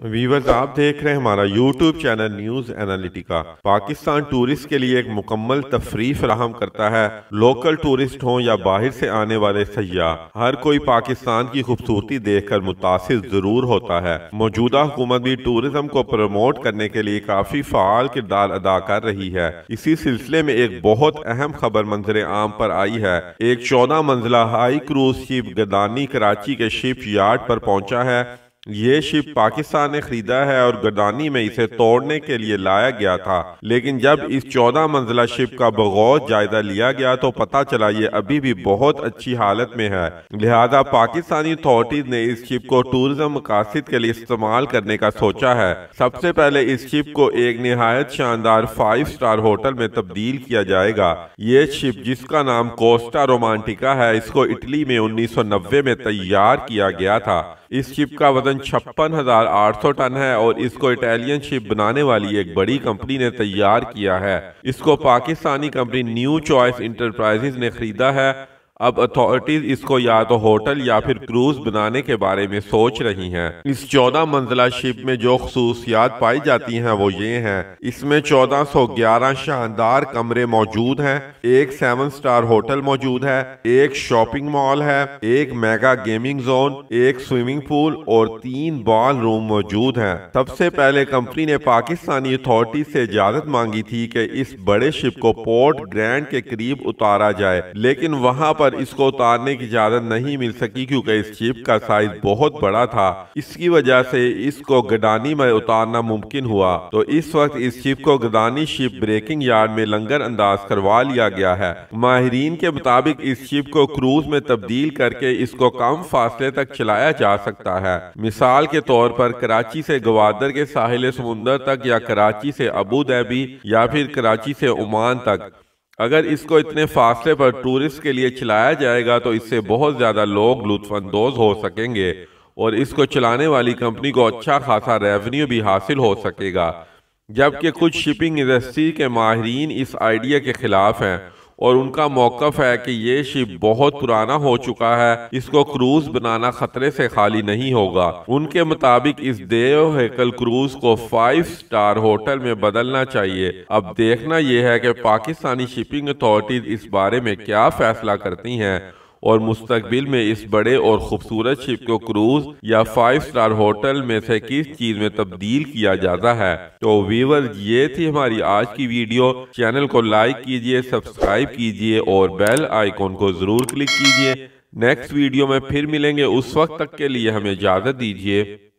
Viewers आप देख रहे हैं हमारा YouTube channel news analytica Pakistan tourist के लिए एक मुकम्मल तफरी फ्राहम करता है लोकल टूरिस्ट हों या बाहर से आने वाले सयाह हर कोई पाकिस्तान की खूबसूरती देख कर मुतासर जरूर होता है मौजूदा हुकूमत भी टूरिज्म को प्रमोट करने के लिए काफी फाल किरदार अदा कर रही है इसी सिलसिले में एक बहुत अहम खबर मंजर आम पर आई है एक चौदह मंजिला high cruise ship Gadani Karachi के शिप यार्ड पर पहुंचा है ये शिप पाकिस्तान ने खरीदा है और गदानी में इसे तोड़ने के लिए लाया गया था लेकिन जब इस चौदह मंजिला शिप का बगौत जायजा लिया गया तो पता चला ये अभी भी बहुत अच्छी हालत में है लिहाजा पाकिस्तानी अथॉरिटीज ने इस शिप को टूरिज्म मकासद के लिए इस्तेमाल करने का सोचा है सबसे पहले इस शिप को एक नहायत शानदार फाइव स्टार होटल में तब्दील किया जाएगा ये शिप जिसका नाम कोस्टा रोमांटिका है इसको इटली में उन्नीस सौ नब्बे में तैयार किया गया था इस शिप का वजन छप्पन हजार आठ सौ टन है और इसको इटालियन शिप बनाने वाली एक बड़ी कंपनी ने तैयार किया है इसको Pakistani company new choice enterprises ने खरीदा है अब अथॉरिटीज इसको या तो होटल या फिर क्रूज बनाने के बारे में सोच रही हैं। इस चौदह मंजिला शिप में जो खसूसियात पाई जाती हैं वो ये हैं इसमें चौदह सौ ग्यारह शानदार कमरे मौजूद हैं एक सेवन स्टार होटल मौजूद है एक शॉपिंग मॉल है एक मेगा गेमिंग जोन एक स्विमिंग पूल और तीन बॉल रूम मौजूद है सबसे पहले कंपनी ने पाकिस्तानी अथॉरिटी से इजाजत मांगी थी की इस बड़े शिप को पोर्ट ग्रैंड के करीब उतारा जाए लेकिन वहाँ पर पर इसको उतारने की इजाज़त नहीं मिल सकी क्योंकि इस शिप का साइज बहुत बड़ा था इसकी वजह से इसको गडानी में उतारना मुमकिन हुआ तो इस वक्त इस शिप को गडानी शिप ब्रेकिंग यार्ड में लंगर अंदाज करवा लिया गया है माहरीन के मुताबिक इस शिप को क्रूज में तब्दील करके इसको कम फासले तक चलाया जा सकता है मिसाल के तौर पर कराची से गवादर के साहिल समुंदर तक या कराची से अबू धाबी या फिर कराची से उमान तक अगर इसको इतने फासले पर टूरिस्ट के लिए चलाया जाएगा तो, तो इससे बहुत ज़्यादा लोग लुत्फानंदोज हो सकेंगे और इसको चलाने वाली कंपनी को अच्छा, अच्छा खासा रेवेन्यू भी हासिल हो सकेगा जबकि कुछ शिपिंग इंडस्ट्री के माहरीन इस आइडिया के ख़िलाफ़ हैं और उनका मौकफ है कि ये शिप बहुत पुराना हो चुका है इसको क्रूज बनाना खतरे से खाली नहीं होगा उनके मुताबिक इस देव हेकल क्रूज को फाइव स्टार होटल में बदलना चाहिए अब देखना यह है कि पाकिस्तानी शिपिंग अथॉरिटीज इस बारे में क्या फैसला करती हैं और मुस्तबिल में इस बड़े और खूबसूरत शिप को क्रूज या फाइव स्टार होटल में से किस चीज में तब्दील किया जाता है तो वीवर ये थी हमारी आज की वीडियो चैनल को लाइक कीजिए सब्सक्राइब कीजिए और बेल आइकॉन को जरूर क्लिक कीजिए नेक्स्ट वीडियो में फिर मिलेंगे उस वक्त तक के लिए हमें इजाजत दीजिए